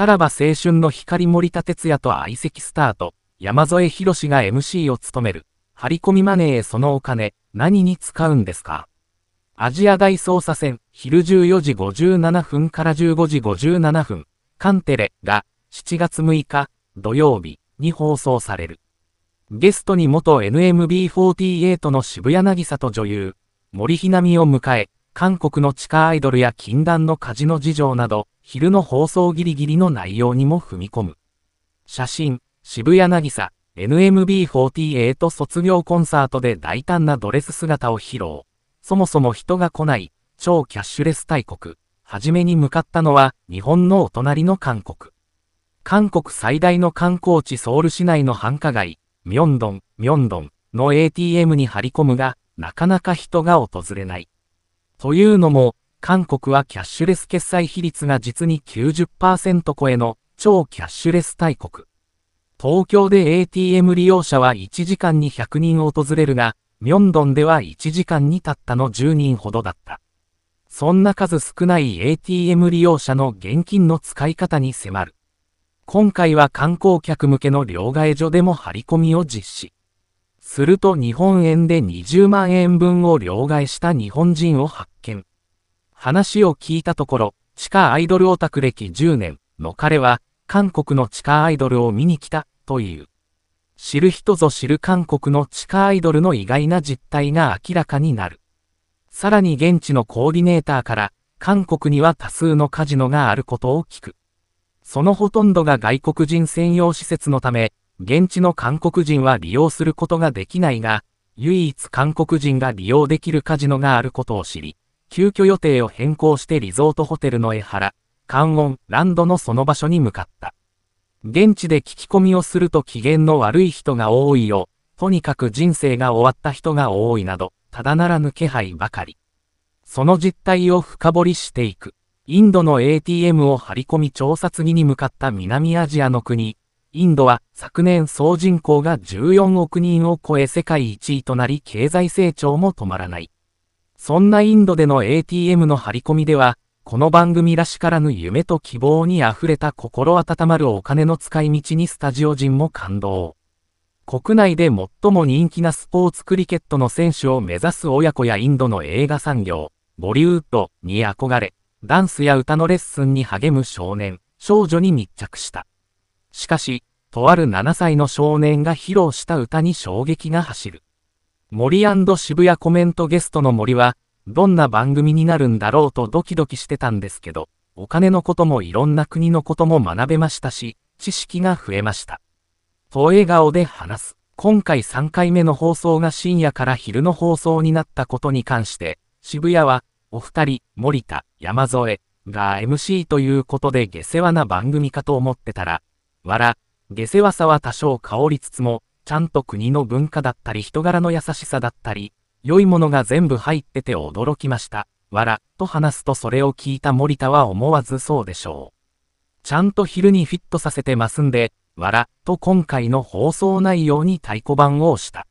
さらば青春の光森田哲也と相席スタート、山添博士が MC を務める、張り込みマネーへそのお金、何に使うんですかアジア大捜査線、昼14時57分から15時57分、カンテレが7月6日土曜日に放送される。ゲストに元 NMB48 の渋谷渚と女優、森ひなみを迎え、韓国の地下アイドルや禁断のカジノ事情など、昼の放送ギリギリの内容にも踏み込む。写真、渋谷渚、NMB48 卒業コンサートで大胆なドレス姿を披露。そもそも人が来ない、超キャッシュレス大国。はじめに向かったのは、日本のお隣の韓国。韓国最大の観光地ソウル市内の繁華街、ミョンドン、ミョンドンの ATM に張り込むが、なかなか人が訪れない。というのも、韓国はキャッシュレス決済比率が実に90%超えの超キャッシュレス大国。東京で ATM 利用者は1時間に100人訪れるが、ミョンドンでは1時間にたったの10人ほどだった。そんな数少ない ATM 利用者の現金の使い方に迫る。今回は観光客向けの両替所でも張り込みを実施。すると日本円で20万円分を両替した日本人を発見。話を聞いたところ、地下アイドルオタク歴10年の彼は、韓国の地下アイドルを見に来た、という。知る人ぞ知る韓国の地下アイドルの意外な実態が明らかになる。さらに現地のコーディネーターから、韓国には多数のカジノがあることを聞く。そのほとんどが外国人専用施設のため、現地の韓国人は利用することができないが、唯一韓国人が利用できるカジノがあることを知り、急遽予定を変更してリゾートホテルの江原、関音、ランドのその場所に向かった。現地で聞き込みをすると機嫌の悪い人が多いよ、とにかく人生が終わった人が多いなど、ただならぬ気配ばかり。その実態を深掘りしていく。インドの ATM を張り込み調査次に向かった南アジアの国、インドは昨年総人口が14億人を超え世界1位となり経済成長も止まらない。そんなインドでの ATM の張り込みでは、この番組らしからぬ夢と希望に溢れた心温まるお金の使い道にスタジオ陣も感動。国内で最も人気なスポーツクリケットの選手を目指す親子やインドの映画産業、ボリュードに憧れ、ダンスや歌のレッスンに励む少年、少女に密着した。しかし、とある7歳の少年が披露した歌に衝撃が走る。森渋谷コメントゲストの森は、どんな番組になるんだろうとドキドキしてたんですけど、お金のこともいろんな国のことも学べましたし、知識が増えました。と笑顔で話す。今回3回目の放送が深夜から昼の放送になったことに関して、渋谷は、お二人、森田、山添が MC ということで下世話な番組かと思ってたら、わら、下世話さは多少香りつつも、ちゃんと国の文化だったり人柄の優しさだったり、良いものが全部入ってて驚きました。わら、と話すとそれを聞いた森田は思わずそうでしょう。ちゃんと昼にフィットさせてますんで、わら、と今回の放送内容に太鼓判を押した。